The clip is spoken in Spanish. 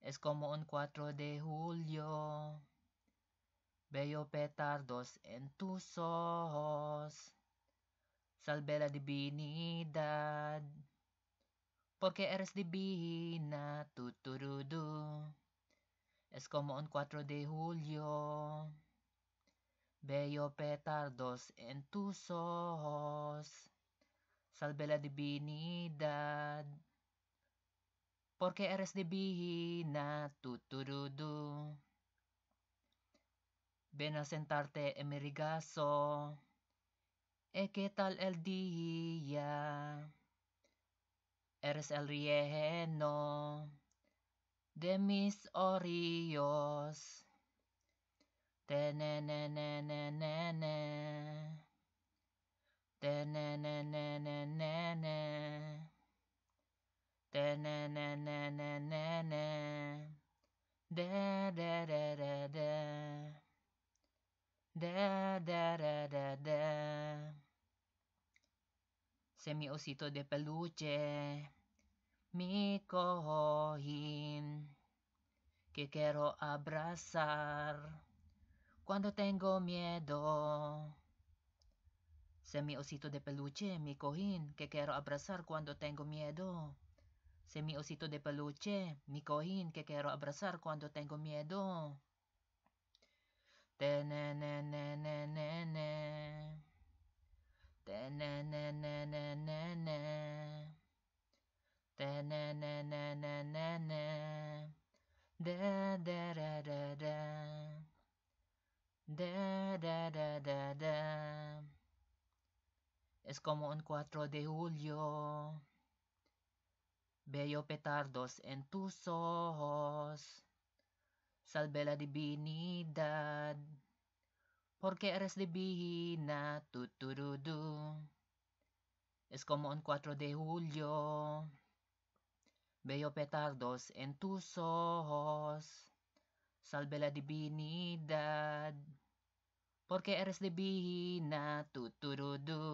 Es como un 4 de julio. Veo petardos en tus ojos. Salve la divinidad, porque eres divina, tuturudu. Es como un 4 de julio, bello petardos en tus ojos. Salve la divinidad, porque eres divina, tuturudu. Ven a sentarte en mi regazo ¿qué tal el día? Eres el relleno de mis orillos. De ne ne ne ne ne ne. De ne ne ne ne ne ne. De ne ne ne ne ne ne. De de de de de. Se mi osito de peluche, mi cojín, que quiero abrazar cuando tengo miedo. Se mi osito de peluche, mi cojín, que quiero abrazar cuando tengo miedo. Se mi osito de peluche, mi cojín, que quiero abrazar cuando tengo miedo. Te ne ne ne ne ne ne. Te ne ne na na na na na na da da da da da da da es como un 4 de julio veo petardos en tus ojos salve la divinidad porque eres divina tuturudu es como un 4 de julio Veo petardos en tus ojos. Salve la divinidad. Porque eres divina, tuturudu.